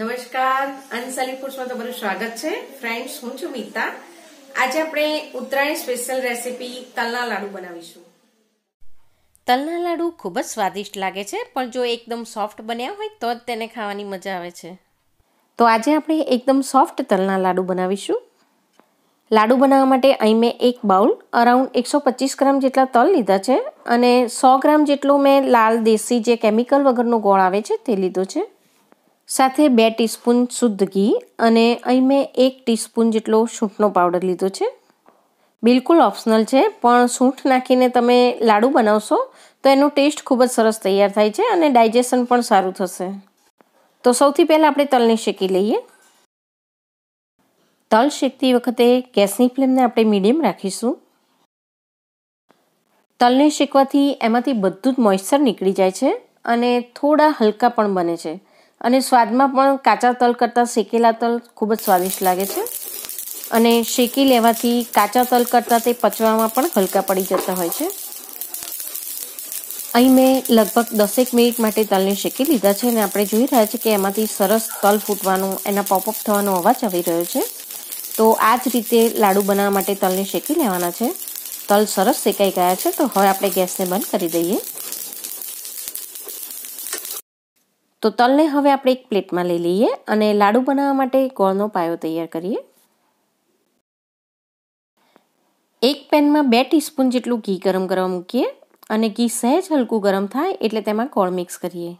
નમસ્કાર અનસાલી ફૂડ્સમાં તમારું સ્વાગત છે ફ્રેન્ડ્સ હું છું મીતા આજે આપણે ઉત્તરાયણ સ્પેશિયલ રેસીપી તલના લાડુ બનાવીશું તલના લાડુ ખૂબ જ સ્વાદિષ્ટ લાગે છે પણ જો એકદમ સોફ્ટ બન્યા હોય તો જ તેને ખાવાની મજા આવે છે તો આજે આપણે એકદમ સોફ્ટ તલના લાડુ બનાવીશું લાડુ બનાવવા માટે અહીં મેં એક બાઉલ અરાઉન્ડ એકસો પચીસ ગ્રામ જેટલા તલ લીધા છે અને સો ગ્રામ જેટલું મેં લાલ દેશી જે કેમિકલ વગરનો ગોળ આવે છે તે લીધો છે સાથે બે ટીસ્પૂન શુદ્ધ ઘી અને અહીં મેં એક ટીસ્પૂન જેટલો સૂંઠનો પાવડર લીધો છે બિલકુલ ઓપ્શનલ છે પણ સૂંઠ નાખીને તમે લાડુ બનાવશો તો એનું ટેસ્ટ ખૂબ જ સરસ તૈયાર થાય છે અને ડાયજેશન પણ સારું થશે તો સૌથી પહેલાં આપણે તલને શેકી લઈએ તલ શેકતી વખતે ગેસની ફ્લેમને આપણે મીડિયમ રાખીશું તલને શેકવાથી એમાંથી બધું જ મોઇશ્ચર નીકળી જાય છે અને થોડા હલકા પણ બને છે અને સ્વાદમાં પણ કાચા તલ કરતાં શેકેલા તલ ખૂબ જ સ્વાદિષ્ટ લાગે છે અને શેકી લેવાથી કાચા તલ કરતાં તે પચવામાં પણ હલકા પડી જતા હોય છે અહીં મેં લગભગ દસેક મિનિટ માટે તલને શેકી લીધા છે અને આપણે જોઈ રહ્યા છીએ કે એમાંથી સરસ તલ ફૂટવાનું એના પોપઅપ થવાનો અવાજ આવી રહ્યો છે તો આ જ રીતે લાડુ બનાવવા માટે તલને શેકી લેવાના છે તલ સરસ શેકાઈ ગયા છે તો હવે આપણે ગેસને બંધ કરી દઈએ તો તલને હવે આપણે એક પ્લેટમાં લઈ લઈએ અને લાડુ બનાવવા માટે ગોળનો પાયો તૈયાર કરીએ એક પેનમાં બે ટીસ્પૂન જેટલું ઘી ગરમ કરવા મૂકીએ અને ઘી સહેજ હલકું ગરમ થાય એટલે તેમાં ગોળ મિક્સ કરીએ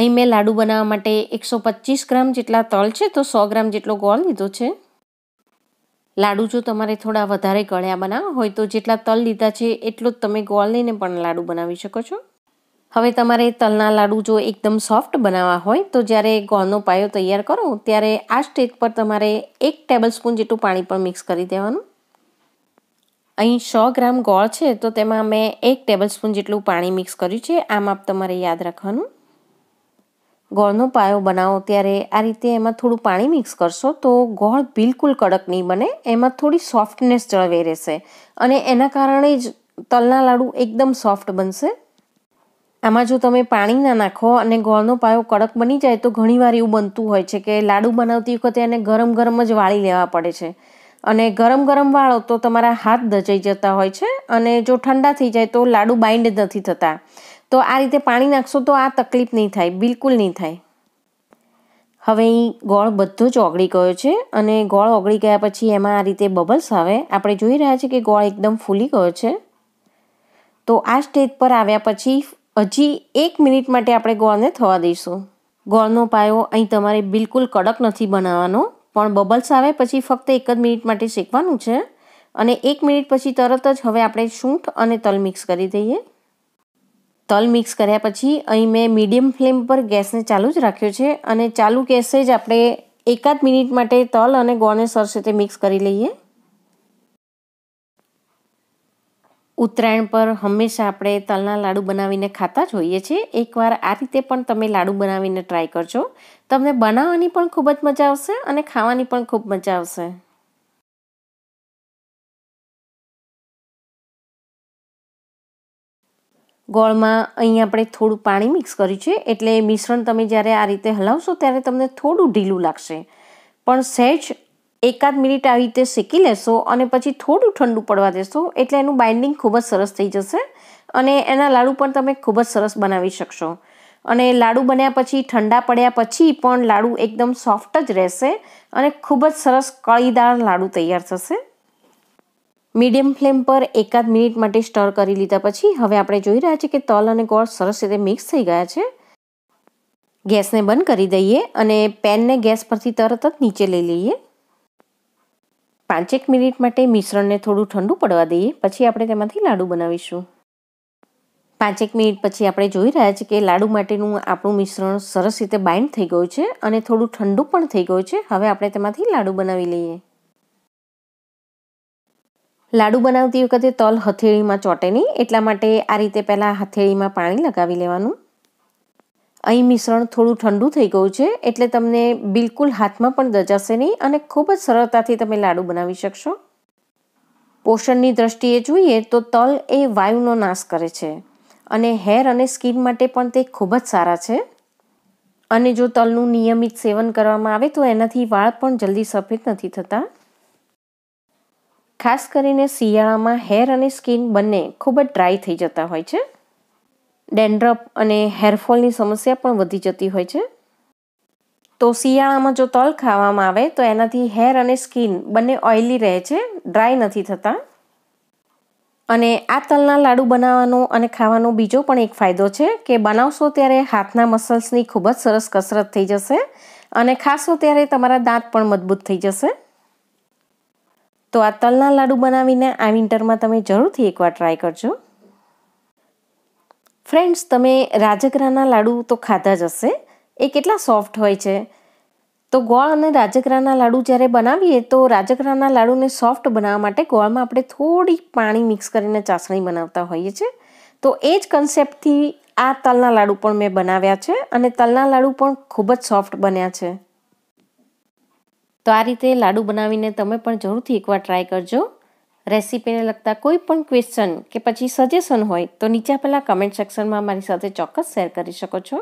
અહીં મેં લાડુ બનાવવા માટે એકસો પચીસ ગ્રામ જેટલા તલ છે તો સો ગ્રામ જેટલો ગોળ લીધો છે લાડુ જો તમારે થોડા વધારે ગળ્યા બનાવવા હોય તો જેટલા તલ લીધા છે એટલો જ તમે ગોળ લઈને પણ લાડુ બનાવી શકો છો હવે તમારે તલના લાડુ જો એકદમ સોફ્ટ બનાવવા હોય તો જ્યારે ગોળનો પાયો તૈયાર કરો ત્યારે આ સ્ટેજ પર તમારે એક ટેબલસ્પૂન જેટલું પાણી પણ મિક્સ કરી દેવાનું અહીં સો ગ્રામ ગોળ છે તો તેમાં મેં એક ટેબલસ્પૂન જેટલું પાણી મિક્સ કર્યું છે આ માપ તમારે યાદ રાખવાનું ગોળનો પાયો બનાવો ત્યારે આ રીતે એમાં થોડું પાણી મિક્સ કરશો તો ગોળ બિલકુલ કડક નહીં બને એમાં થોડી સોફ્ટનેસ જળવાઈ રહેશે અને એના કારણે જ તલના લાડુ એકદમ સોફ્ટ બનશે આમાં જો તમે પાણી ના નાખો અને ગોળનો પાયો કડક બની જાય તો ઘણીવાર એવું બનતું હોય છે કે લાડુ બનાવતી વખતે એને ગરમ ગરમ જ વાળી લેવા પડે છે અને ગરમ ગરમ વાળો તો તમારા હાથ દચાઈ જતા હોય છે અને જો ઠંડા થઈ જાય તો લાડુ બાઇન્ડ નથી થતા તો આ રીતે પાણી નાખશો તો આ તકલીફ નહીં થાય બિલકુલ નહીં થાય હવે અહીં ગોળ બધો જ ઓગળી ગયો છે અને ગોળ ઓગળી ગયા પછી એમાં આ રીતે બબલ્સ આવે આપણે જોઈ રહ્યા છીએ કે ગોળ એકદમ ફૂલી ગયો છે તો આ સ્ટેજ પર આવ્યા પછી હજી એક મિનિટ માટે આપણે ગોળને થવા દઈશું ગોળનો પાયો અહીં તમારે બિલકુલ કડક નથી બનાવવાનો પણ બબલ્સ આવે પછી ફક્ત એક જ મિનિટ માટે શેકવાનું છે અને એક મિનિટ પછી તરત જ હવે આપણે સૂંઠ અને તલ મિક્સ કરી દઈએ તલ મિક્સ કર્યા પછી અહીં મેં મીડિયમ ફ્લેમ પર ગેસને ચાલુ જ રાખ્યો છે અને ચાલુ ગેસે જ આપણે એકાદ મિનિટ માટે તલ અને ગોળને સરસ રીતે મિક્સ કરી લઈએ ઉત્તરાયણ પર હંમેશા આપણે તલના લાડુ બનાવીને ખાતા જ હોઈએ છીએ એકવાર આ રીતે પણ તમે લાડુ બનાવીને ટ્રાય કરજો તમને બનાવવાની પણ ખૂબ જ મજા આવશે અને ખાવાની પણ ખૂબ મજા આવશે ગોળમાં અહીં આપણે થોડું પાણી મિક્સ કર્યું છે એટલે મિશ્રણ તમે જ્યારે આ રીતે હલાવશો ત્યારે તમને થોડું ઢીલું લાગશે પણ સહેજ એકાદ મિનિટ આવી રીતે શેકી લેશો અને પછી થોડું ઠંડુ પડવા દેશો એટલે એનું બાઇન્ડિંગ ખૂબ જ સરસ થઈ જશે અને એના લાડુ પણ તમે ખૂબ જ સરસ બનાવી શકશો અને લાડુ બન્યા પછી ઠંડા પડ્યા પછી પણ લાડુ એકદમ સોફ્ટ જ રહેશે અને ખૂબ જ સરસ કળીદાર લાડુ તૈયાર થશે મીડિયમ ફ્લેમ પર એકાદ મિનિટ માટે સ્ટર કરી લીધા પછી હવે આપણે જોઈ રહ્યા છીએ કે તલ અને ગોળ સરસ રીતે મિક્સ થઈ ગયા છે ગેસને બંધ કરી દઈએ અને પેનને ગેસ પરથી તરત જ નીચે લઈ લઈએ પાંચેક મિનિટ માટે મિશ્રણને થોડું ઠંડુ પડવા દઈએ પછી આપણે તેમાંથી લાડુ બનાવીશું પાંચેક મિનિટ પછી આપણે જોઈ રહ્યા છીએ કે લાડુ માટેનું આપણું મિશ્રણ સરસ રીતે બાઇન્ડ થઈ ગયું છે અને થોડું ઠંડુ પણ થઈ ગયું છે હવે આપણે તેમાંથી લાડુ બનાવી લઈએ લાડુ બનાવતી વખતે તલ હથેળીમાં ચોટે નહીં એટલા માટે આ રીતે પહેલાં હથેળીમાં પાણી લગાવી લેવાનું અહીં મિશ્રણ થોડું ઠંડુ થઈ ગયું છે એટલે તમને બિલકુલ હાથમાં પણ દજાશે નહીં અને ખૂબ જ સરળતાથી તમે લાડુ બનાવી શકશો પોષણની દ્રષ્ટિએ જોઈએ તો તલ એ વાયુનો નાશ કરે છે અને હેર અને સ્કિન માટે પણ તે ખૂબ જ સારા છે અને જો તલનું નિયમિત સેવન કરવામાં આવે તો એનાથી વાળ પણ જલ્દી સફેદ નથી થતા ખાસ કરીને શિયાળામાં હેર અને સ્કિન બંને ખૂબ જ ડ્રાય થઈ જતા હોય છે ડેન્ડ્રપ અને હેરફોલની સમસ્યા પણ વધી જતી હોય છે તો શિયાળામાં જો તલ ખાવામાં આવે તો એનાથી હેર અને સ્કિન બંને ઓઇલી રહે છે ડ્રાય નથી થતા અને આ તલના લાડુ બનાવવાનો અને ખાવાનો બીજો પણ એક ફાયદો છે કે બનાવશો ત્યારે હાથના મસલ્સની ખૂબ જ સરસ કસરત થઈ જશે અને ખાશો ત્યારે તમારા દાંત પણ મજબૂત થઈ જશે તો આ તલના લાડુ બનાવીને આ વિન્ટરમાં તમે જરૂરથી એકવાર ટ્રાય કરજો ફ્રેન્ડ્સ તમે રાજગરાના લાડુ તો ખાધા જ હશે એ કેટલા સોફ્ટ હોય છે તો ગોળ અને રાજગરાના લાડુ જ્યારે બનાવીએ તો રાજગરાના લાડુને સોફ્ટ બનાવવા માટે ગોળમાં આપણે થોડી પાણી મિક્સ કરીને ચાસણી બનાવતા હોઈએ છીએ તો એ જ કન્સેપ્ટથી આ તલના લાડુ પણ મેં બનાવ્યા છે અને તલના લાડુ પણ ખૂબ જ સોફ્ટ બન્યા છે તો આ રીતે લાડુ બનાવીને તમે પણ જરૂરથી એકવાર ટ્રાય કરજો રેસીપીને લગતા કોઈ પણ ક્વેશ્ચન કે પછી સજેશન હોય તો નીચે પહેલાં કમેન્ટ સેક્શનમાં મારી સાથે ચોક્કસ શેર કરી શકો છો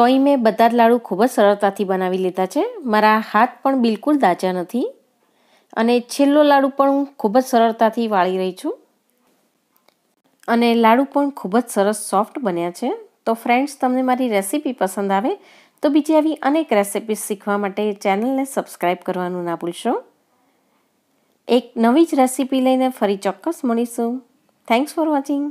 તોય મેં બધા જ લાડુ ખૂબ જ સરળતાથી બનાવી લીધા છે મારા હાથ પણ બિલકુલ દાજા નથી અને છેલ્લો લાડુ પણ હું ખૂબ જ સરળતાથી વાળી રહી છું અને લાડુ પણ ખૂબ જ સરસ સોફ્ટ બન્યા છે તો ફ્રેન્ડ્સ તમને મારી રેસીપી પસંદ આવે તો બીજી આવી અનેક રેસિપીઝ શીખવા માટે ચેનલને સબસ્ક્રાઈબ કરવાનું ના ભૂલશો એક નવી જ રેસિપી લઈને ફરી ચોક્કસ મળીશું થેન્ક્સ ફોર વોચિંગ